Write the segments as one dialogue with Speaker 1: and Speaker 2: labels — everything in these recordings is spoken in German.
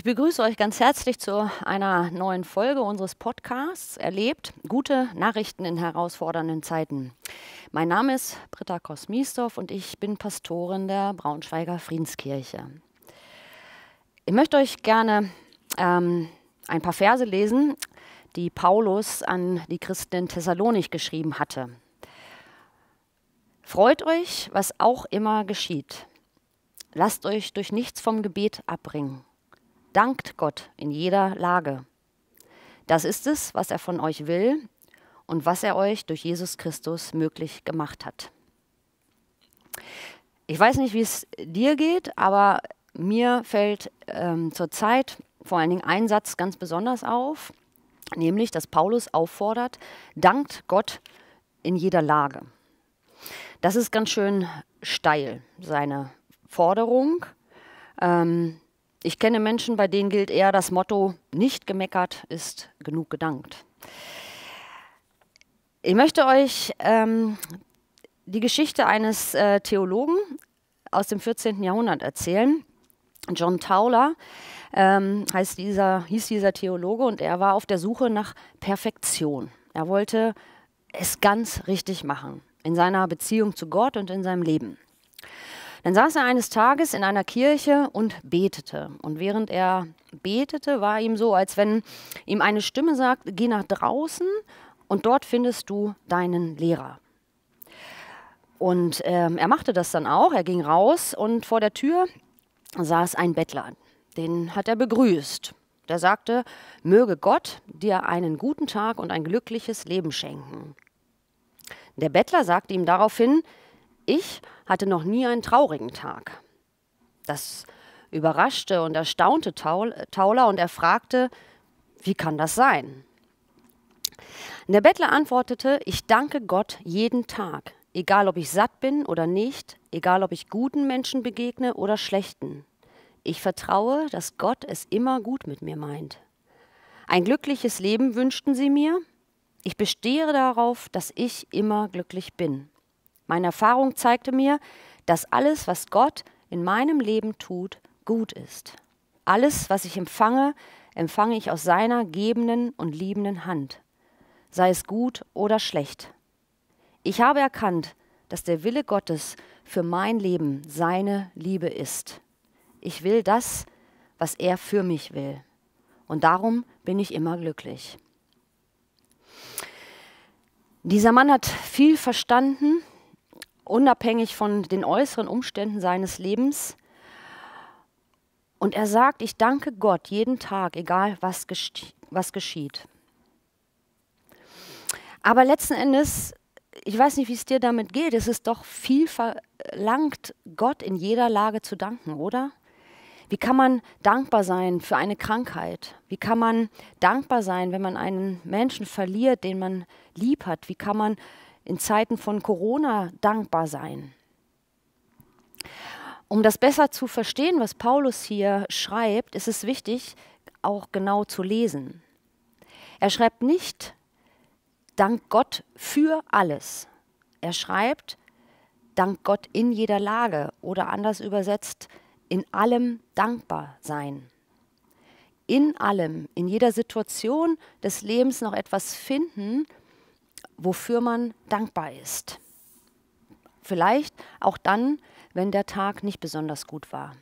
Speaker 1: Ich begrüße euch ganz herzlich zu einer neuen Folge unseres Podcasts Erlebt gute Nachrichten in herausfordernden Zeiten. Mein Name ist Britta Kosmiesdorf und ich bin Pastorin der Braunschweiger Friedenskirche. Ich möchte euch gerne ähm, ein paar Verse lesen, die Paulus an die Christen in Thessalonik geschrieben hatte. Freut euch, was auch immer geschieht. Lasst euch durch nichts vom Gebet abbringen. Dankt Gott in jeder Lage. Das ist es, was er von euch will und was er euch durch Jesus Christus möglich gemacht hat. Ich weiß nicht, wie es dir geht, aber mir fällt ähm, zurzeit vor allen Dingen ein Satz ganz besonders auf, nämlich, dass Paulus auffordert, dankt Gott in jeder Lage. Das ist ganz schön steil, seine Forderung. Ähm, ich kenne Menschen, bei denen gilt eher das Motto, nicht gemeckert ist genug gedankt. Ich möchte euch ähm, die Geschichte eines äh, Theologen aus dem 14. Jahrhundert erzählen. John Tauler ähm, heißt dieser, hieß dieser Theologe und er war auf der Suche nach Perfektion. Er wollte es ganz richtig machen in seiner Beziehung zu Gott und in seinem Leben. Dann saß er eines Tages in einer Kirche und betete. Und während er betete, war ihm so, als wenn ihm eine Stimme sagt, geh nach draußen und dort findest du deinen Lehrer. Und ähm, er machte das dann auch, er ging raus und vor der Tür saß ein Bettler. Den hat er begrüßt. Der sagte, möge Gott dir einen guten Tag und ein glückliches Leben schenken. Der Bettler sagte ihm daraufhin, ich hatte noch nie einen traurigen Tag. Das überraschte und erstaunte Tauler und er fragte, wie kann das sein? Der Bettler antwortete, ich danke Gott jeden Tag, egal ob ich satt bin oder nicht, egal ob ich guten Menschen begegne oder schlechten. Ich vertraue, dass Gott es immer gut mit mir meint. Ein glückliches Leben wünschten sie mir. Ich bestehe darauf, dass ich immer glücklich bin. Meine Erfahrung zeigte mir, dass alles, was Gott in meinem Leben tut, gut ist. Alles, was ich empfange, empfange ich aus seiner gebenden und liebenden Hand, sei es gut oder schlecht. Ich habe erkannt, dass der Wille Gottes für mein Leben seine Liebe ist. Ich will das, was er für mich will. Und darum bin ich immer glücklich. Dieser Mann hat viel verstanden unabhängig von den äußeren Umständen seines Lebens. Und er sagt, ich danke Gott jeden Tag, egal was, was geschieht. Aber letzten Endes, ich weiß nicht, wie es dir damit geht, es ist doch viel verlangt, Gott in jeder Lage zu danken, oder? Wie kann man dankbar sein für eine Krankheit? Wie kann man dankbar sein, wenn man einen Menschen verliert, den man lieb hat? Wie kann man in Zeiten von Corona dankbar sein. Um das besser zu verstehen, was Paulus hier schreibt, ist es wichtig, auch genau zu lesen. Er schreibt nicht, dank Gott für alles. Er schreibt, dank Gott in jeder Lage oder anders übersetzt, in allem dankbar sein. In allem, in jeder Situation des Lebens noch etwas finden, wofür man dankbar ist. Vielleicht auch dann, wenn der Tag nicht besonders gut war.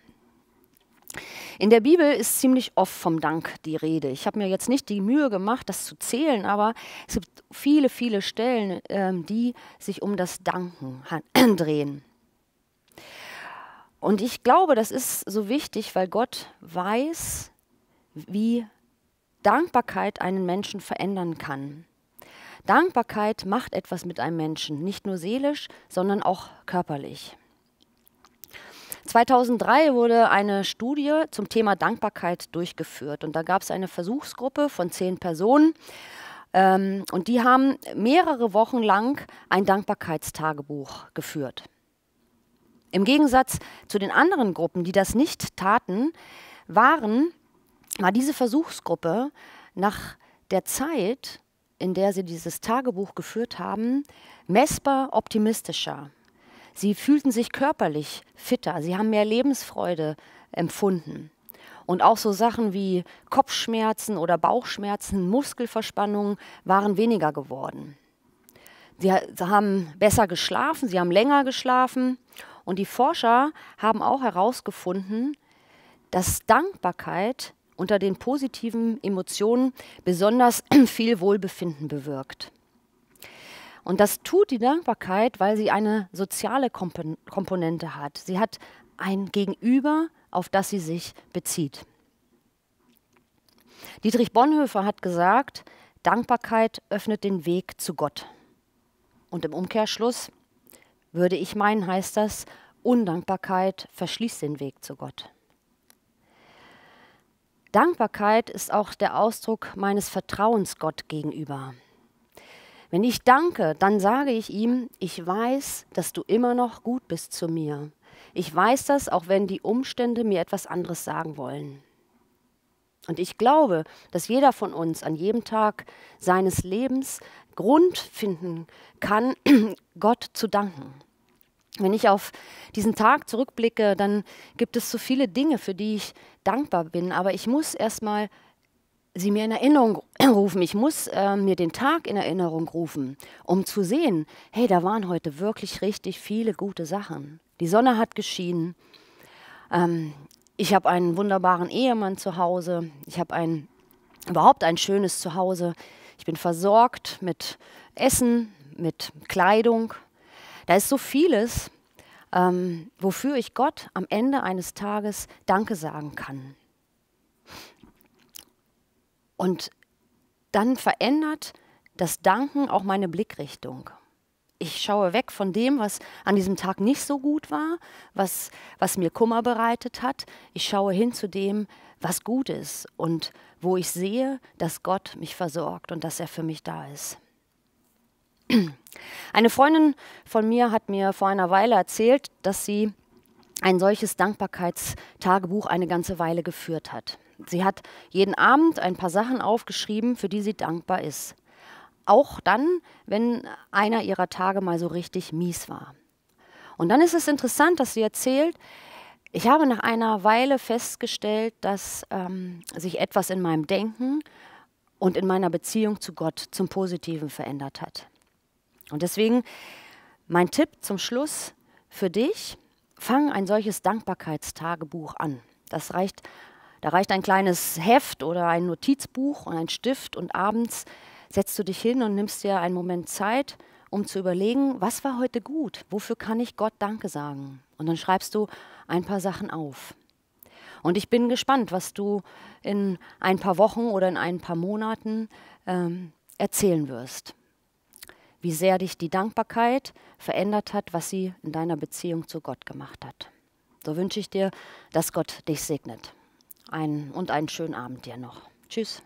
Speaker 1: In der Bibel ist ziemlich oft vom Dank die Rede. Ich habe mir jetzt nicht die Mühe gemacht, das zu zählen, aber es gibt viele, viele Stellen, ähm, die sich um das Danken drehen. Und ich glaube, das ist so wichtig, weil Gott weiß, wie Dankbarkeit einen Menschen verändern kann. Dankbarkeit macht etwas mit einem Menschen, nicht nur seelisch, sondern auch körperlich. 2003 wurde eine Studie zum Thema Dankbarkeit durchgeführt und da gab es eine Versuchsgruppe von zehn Personen ähm, und die haben mehrere Wochen lang ein Dankbarkeitstagebuch geführt. Im Gegensatz zu den anderen Gruppen, die das nicht taten, waren, war diese Versuchsgruppe nach der Zeit in der sie dieses Tagebuch geführt haben, messbar optimistischer. Sie fühlten sich körperlich fitter, sie haben mehr Lebensfreude empfunden. Und auch so Sachen wie Kopfschmerzen oder Bauchschmerzen, Muskelverspannungen waren weniger geworden. Sie haben besser geschlafen, sie haben länger geschlafen. Und die Forscher haben auch herausgefunden, dass Dankbarkeit unter den positiven Emotionen besonders viel Wohlbefinden bewirkt. Und das tut die Dankbarkeit, weil sie eine soziale Komponente hat. Sie hat ein Gegenüber, auf das sie sich bezieht. Dietrich Bonhoeffer hat gesagt, Dankbarkeit öffnet den Weg zu Gott. Und im Umkehrschluss würde ich meinen, heißt das, Undankbarkeit verschließt den Weg zu Gott. Dankbarkeit ist auch der Ausdruck meines Vertrauens Gott gegenüber. Wenn ich danke, dann sage ich ihm, ich weiß, dass du immer noch gut bist zu mir. Ich weiß das, auch wenn die Umstände mir etwas anderes sagen wollen. Und ich glaube, dass jeder von uns an jedem Tag seines Lebens Grund finden kann, Gott zu danken. Wenn ich auf diesen Tag zurückblicke, dann gibt es so viele Dinge, für die ich dankbar bin. Aber ich muss erstmal sie mir in Erinnerung rufen. Ich muss äh, mir den Tag in Erinnerung rufen, um zu sehen, hey, da waren heute wirklich richtig viele gute Sachen. Die Sonne hat geschienen. Ähm, ich habe einen wunderbaren Ehemann zu Hause. Ich habe ein, überhaupt ein schönes Zuhause. Ich bin versorgt mit Essen, mit Kleidung, da ist so vieles, ähm, wofür ich Gott am Ende eines Tages Danke sagen kann. Und dann verändert das Danken auch meine Blickrichtung. Ich schaue weg von dem, was an diesem Tag nicht so gut war, was, was mir Kummer bereitet hat. Ich schaue hin zu dem, was gut ist und wo ich sehe, dass Gott mich versorgt und dass er für mich da ist. Eine Freundin von mir hat mir vor einer Weile erzählt, dass sie ein solches Dankbarkeitstagebuch eine ganze Weile geführt hat. Sie hat jeden Abend ein paar Sachen aufgeschrieben, für die sie dankbar ist. Auch dann, wenn einer ihrer Tage mal so richtig mies war. Und dann ist es interessant, dass sie erzählt, ich habe nach einer Weile festgestellt, dass ähm, sich etwas in meinem Denken und in meiner Beziehung zu Gott zum Positiven verändert hat. Und deswegen mein Tipp zum Schluss für dich, fang ein solches Dankbarkeitstagebuch an. Das reicht, da reicht ein kleines Heft oder ein Notizbuch und ein Stift und abends setzt du dich hin und nimmst dir einen Moment Zeit, um zu überlegen, was war heute gut, wofür kann ich Gott Danke sagen. Und dann schreibst du ein paar Sachen auf. Und ich bin gespannt, was du in ein paar Wochen oder in ein paar Monaten ähm, erzählen wirst wie sehr dich die Dankbarkeit verändert hat, was sie in deiner Beziehung zu Gott gemacht hat. So wünsche ich dir, dass Gott dich segnet. Ein, und einen schönen Abend dir noch. Tschüss.